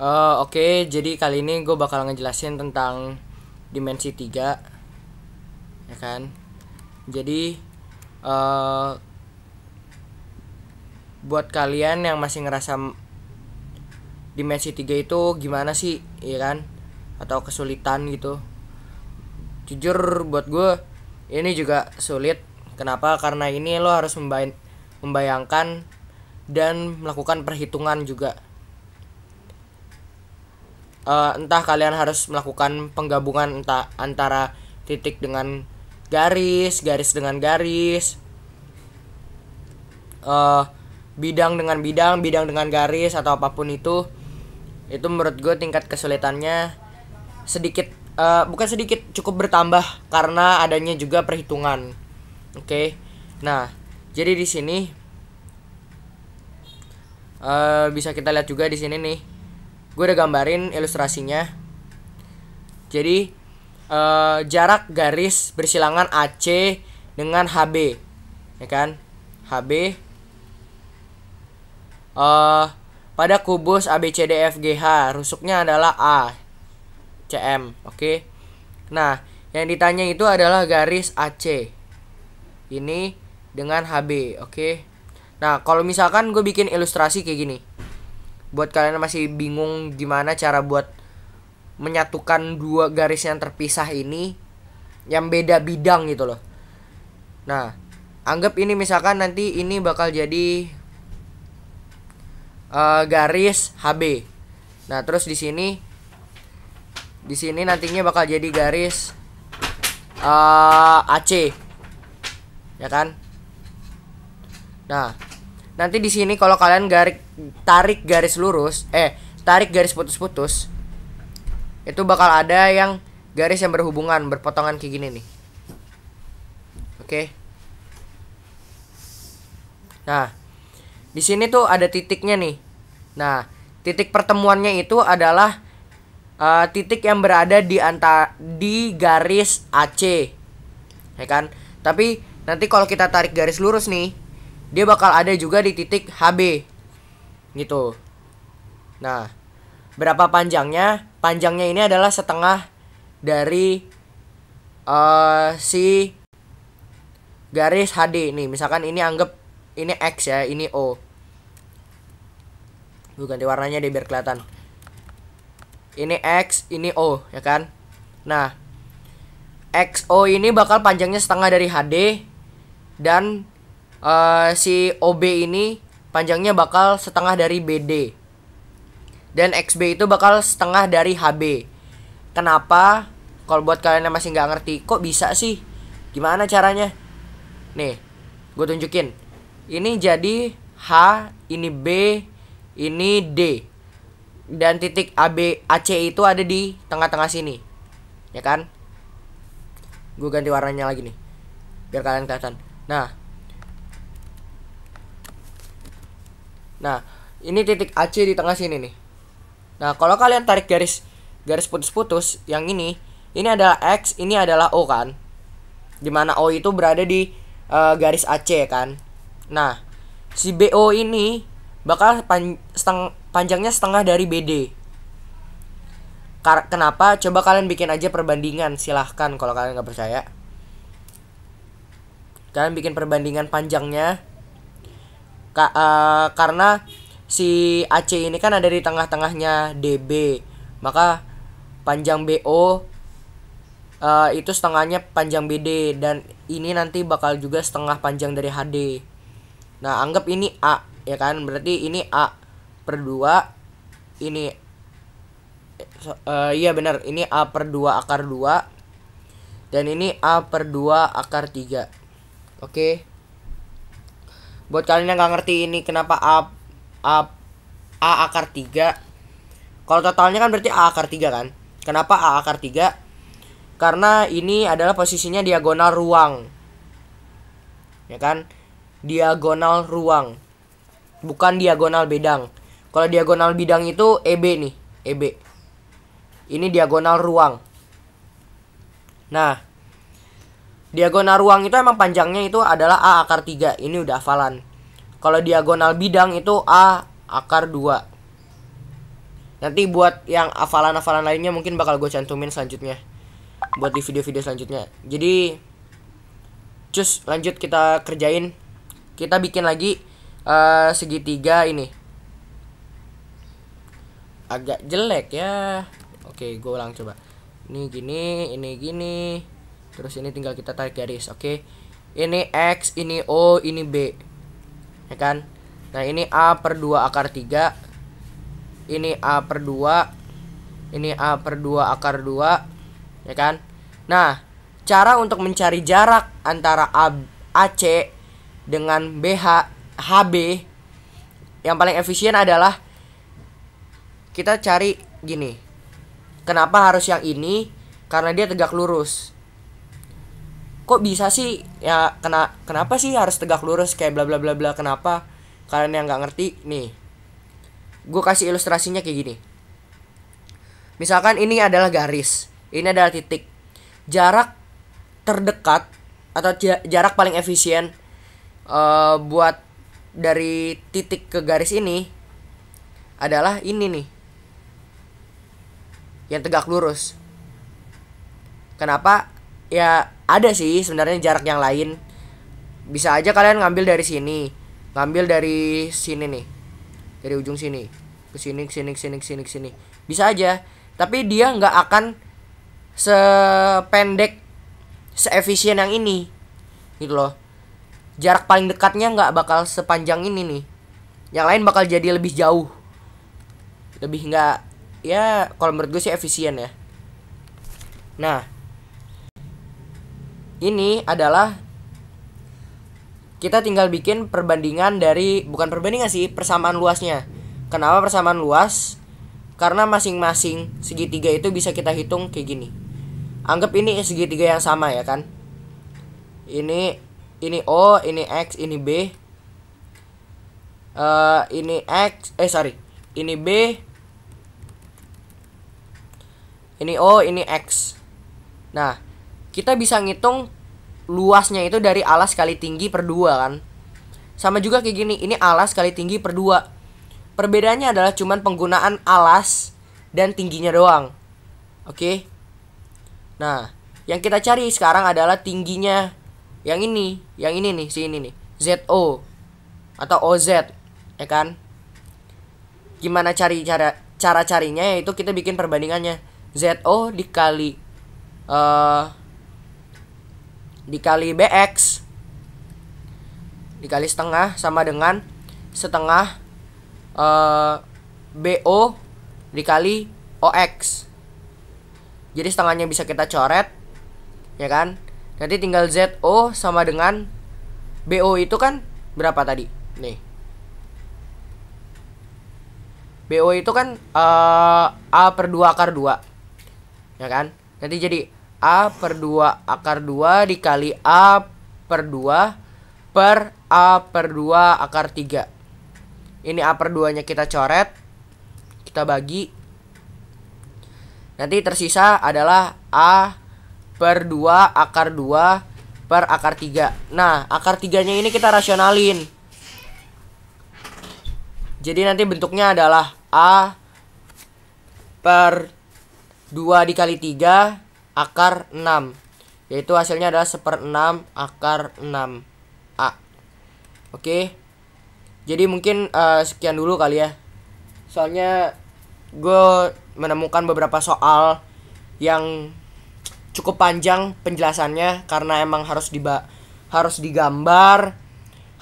Uh, Oke, okay, jadi kali ini gue bakal ngejelasin tentang dimensi 3 ya kan. Jadi uh, buat kalian yang masih ngerasa dimensi 3 itu gimana sih, ya kan? Atau kesulitan gitu. Jujur buat gue ini juga sulit. Kenapa? Karena ini lo harus membayangkan dan melakukan perhitungan juga uh, entah kalian harus melakukan penggabungan entah antara titik dengan garis, garis dengan garis, uh, bidang dengan bidang, bidang dengan garis atau apapun itu, itu menurut gue tingkat kesulitannya sedikit, uh, bukan sedikit, cukup bertambah karena adanya juga perhitungan, oke? Okay? Nah, jadi di sini uh, bisa kita lihat juga di sini nih gue udah gambarin ilustrasinya jadi uh, jarak garis bersilangan AC dengan HB ya kan HB uh, eh, pada kubus ABCDFGH e rusuknya adalah A CM oke okay? nah yang ditanya itu adalah garis AC ini dengan HB oke okay? nah kalau misalkan gue bikin ilustrasi kayak gini buat kalian yang masih bingung gimana cara buat menyatukan dua garis yang terpisah ini yang beda bidang gitu loh nah anggap ini misalkan nanti ini bakal jadi uh, garis HB nah terus di sini di sini nantinya bakal jadi garis uh, eh, AC ya kan nah nanti di sini kalau kalian garik tarik garis lurus eh tarik garis putus-putus itu bakal ada yang garis yang berhubungan berpotongan kayak gini nih oke okay. nah di sini tuh ada titiknya nih nah titik pertemuannya itu adalah uh, titik yang berada di anta di garis AC ya kan tapi nanti kalau kita tarik garis lurus nih dia bakal ada juga di titik HB gitu nah berapa panjangnya panjangnya ini adalah setengah dari uh, si garis HD nih misalkan ini anggap ini X ya ini O Lu ganti warnanya deh biar kelihatan ini X ini O ya kan nah XO ini bakal panjangnya setengah dari HD dan Eh, si OB ini panjangnya bakal setengah dari BD dan XB itu bakal setengah dari HB. Kenapa? Kalau buat kalian yang masih nggak ngerti, kok bisa sih? Gimana caranya? Nih, gue tunjukin. Ini jadi H, ini B, ini D. Dan titik AB AC itu ada di tengah-tengah sini. Ya kan? Gue ganti warnanya lagi nih. Biar kalian kelihatan. Nah, Nah, ini titik AC di tengah sini nih. Nah, kalau kalian tarik garis garis putus-putus yang ini, ini adalah X, ini adalah O kan. Dimana O itu berada di uh, garis AC kan. Nah, si BO ini bakal pan seteng panjangnya setengah dari BD. Kar kenapa? Coba kalian bikin aja perbandingan, silahkan kalau kalian nggak percaya. Kalian bikin perbandingan panjangnya Ka uh, karena si AC ini kan ada di tengah-tengahnya DB. Maka panjang BO uh, eh, itu setengahnya panjang BD dan ini nanti bakal juga setengah panjang dari HD. Nah, anggap ini A ya kan? Berarti ini A per 2 ini uh, iya benar, ini A per 2 akar 2 dan ini A per 2 akar 3. Oke. Okay? buat kalian yang nggak ngerti ini kenapa a, a, a akar 3 kalau totalnya kan berarti a akar 3 kan kenapa a akar 3 karena ini adalah posisinya diagonal ruang ya kan diagonal ruang bukan diagonal bidang kalau diagonal bidang itu EB nih EB ini diagonal ruang nah Diagonal ruang itu emang panjangnya itu adalah A akar 3. Ini udah hafalan. Kalau diagonal bidang itu A akar 2. Nanti buat yang hafalan-hafalan lainnya mungkin bakal gue cantumin selanjutnya. Buat di video-video selanjutnya. Jadi cus lanjut kita kerjain. Kita bikin lagi uh, segitiga ini. Agak jelek ya. Oke, gue ulang coba. Ini gini, ini gini terus ini tinggal kita tarik garis oke okay? ini X ini O ini B ya kan nah ini A per 2 akar 3 ini A per 2 ini A per 2 akar 2 ya kan nah cara untuk mencari jarak antara A, AC dengan BH HB yang paling efisien adalah kita cari gini kenapa harus yang ini karena dia tegak lurus kok bisa sih ya kena kenapa sih harus tegak lurus kayak bla bla bla bla kenapa kalian yang nggak ngerti nih gue kasih ilustrasinya kayak gini misalkan ini adalah garis ini adalah titik jarak terdekat atau jarak paling efisien uh, buat dari titik ke garis ini adalah ini nih yang tegak lurus kenapa ya ada sih sebenarnya jarak yang lain bisa aja kalian ngambil dari sini ngambil dari sini nih dari ujung sini ke sini ke sini ke sini ke sini ke sini bisa aja tapi dia nggak akan sependek seefisien yang ini gitu loh jarak paling dekatnya nggak bakal sepanjang ini nih yang lain bakal jadi lebih jauh lebih nggak ya kalau menurut gue sih efisien ya nah ini adalah kita tinggal bikin perbandingan dari bukan perbandingan sih persamaan luasnya kenapa persamaan luas karena masing-masing segitiga itu bisa kita hitung kayak gini anggap ini segitiga yang sama ya kan ini ini O ini X ini B uh, ini X eh sorry ini B ini O ini X nah kita bisa ngitung luasnya itu dari alas kali tinggi per dua kan sama juga kayak gini ini alas kali tinggi per dua perbedaannya adalah cuman penggunaan alas dan tingginya doang oke okay? nah yang kita cari sekarang adalah tingginya yang ini yang ini nih si ini nih ZO atau OZ ya kan gimana cari cara cara carinya yaitu kita bikin perbandingannya ZO dikali uh, dikali BX dikali setengah sama dengan setengah uh, eh, BO dikali OX jadi setengahnya bisa kita coret ya kan nanti tinggal ZO sama dengan BO itu kan berapa tadi nih BO itu kan uh, A per 2 akar 2 ya kan nanti jadi A per 2 akar 2 dikali A per 2 per A per 2 akar 3. Ini A per 2-nya kita coret. Kita bagi. Nanti tersisa adalah A per 2 akar 2 per akar 3. Nah, akar 3-nya ini kita rasionalin. Jadi nanti bentuknya adalah A per 2 dikali 3 akar 6 yaitu hasilnya adalah 1 per 6 akar 6A oke jadi mungkin uh, sekian dulu kali ya soalnya gue menemukan beberapa soal yang cukup panjang penjelasannya karena emang harus di harus digambar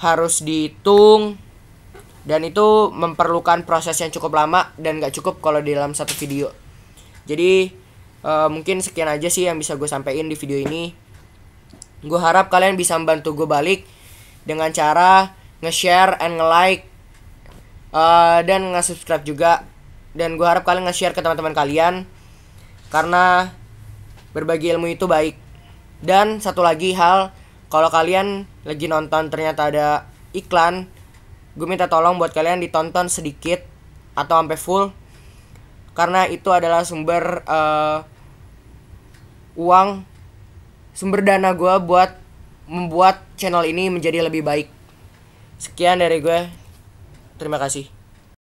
harus dihitung dan itu memerlukan proses yang cukup lama dan gak cukup kalau di dalam satu video jadi Eh, mungkin sekian aja sih yang bisa gue sampaikan di video ini gue harap kalian bisa membantu gue balik dengan cara nge-share and nge-like uh, dan nge-subscribe juga dan gue harap kalian nge-share ke teman-teman kalian karena berbagi ilmu itu baik dan satu lagi hal kalau kalian lagi nonton ternyata ada iklan gue minta tolong buat kalian ditonton sedikit atau sampai full karena itu adalah sumber uh, uang sumber dana gue buat membuat channel ini menjadi lebih baik sekian dari gue terima kasih